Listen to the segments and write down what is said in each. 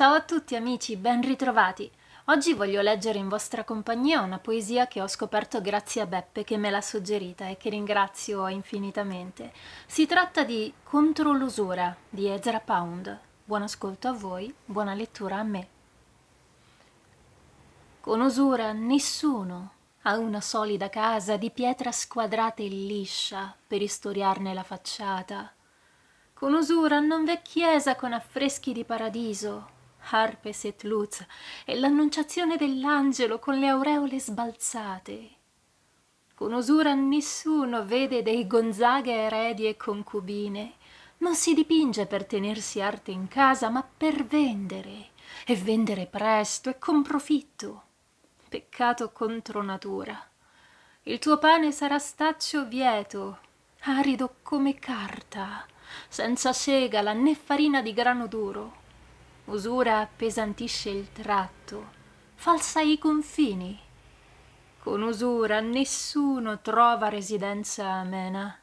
Ciao a tutti amici, ben ritrovati! Oggi voglio leggere in vostra compagnia una poesia che ho scoperto grazie a Beppe che me l'ha suggerita e che ringrazio infinitamente. Si tratta di Contro l'usura di Ezra Pound. Buon ascolto a voi, buona lettura a me. Con usura nessuno ha una solida casa di pietra squadrata e liscia per istoriarne la facciata. Con usura non v'è chiesa con affreschi di paradiso harpe Luz e l'annunciazione dell'angelo con le aureole sbalzate. Con usura nessuno vede dei gonzaghe eredi e concubine. Non si dipinge per tenersi arte in casa, ma per vendere, e vendere presto e con profitto. Peccato contro natura. Il tuo pane sarà staccio vieto, arido come carta, senza segala né farina di grano duro usura appesantisce il tratto falsa i confini con usura nessuno trova residenza amena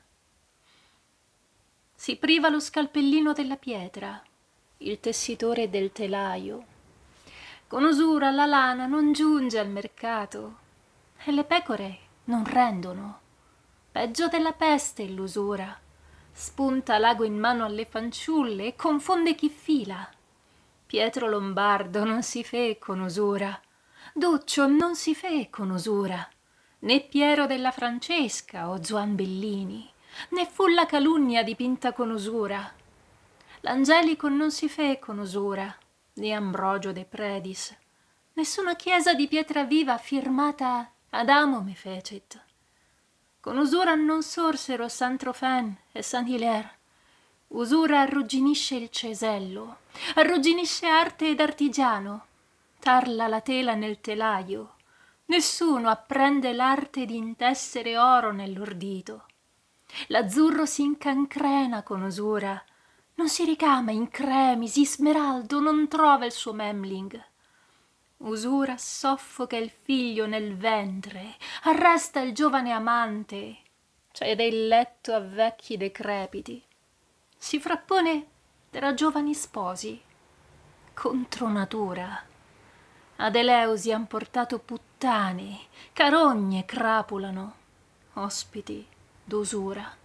si priva lo scalpellino della pietra il tessitore del telaio con usura la lana non giunge al mercato e le pecore non rendono peggio della peste l'usura spunta l'ago in mano alle fanciulle e confonde chi fila Pietro Lombardo non si fe con usura, Duccio non si fe con usura, né Piero della Francesca o Zuan Bellini, né fu la calunnia dipinta con usura. L'Angelico non si fe con usura, né Ambrogio de Predis, nessuna chiesa di pietra viva firmata Adamo me fecit. Con usura non sorsero San Trofen e San Hilaire, Usura arrugginisce il cesello, arrugginisce arte ed artigiano, tarla la tela nel telaio. Nessuno apprende l'arte di intessere oro nell'ordito. L'azzurro si incancrena con usura, non si ricama in cremisi, smeraldo, non trova il suo memling. Usura soffoca il figlio nel ventre, arresta il giovane amante, cede il letto a vecchi decrepiti si frappone tra giovani sposi contro natura ad Eleusi han portato puttane carogne crapulano ospiti d'usura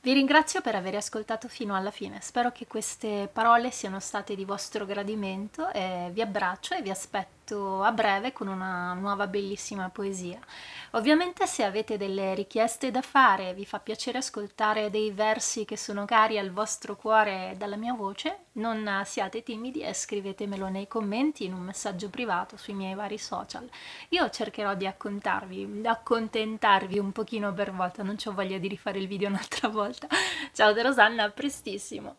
vi ringrazio per aver ascoltato fino alla fine, spero che queste parole siano state di vostro gradimento e vi abbraccio e vi aspetto a breve con una nuova bellissima poesia. Ovviamente se avete delle richieste da fare, vi fa piacere ascoltare dei versi che sono cari al vostro cuore dalla mia voce, non siate timidi e scrivetemelo nei commenti in un messaggio privato sui miei vari social. Io cercherò di accontentarvi un pochino per volta, non ho voglia di rifare il video un'altra volta. Ciao De Rosanna, a prestissimo!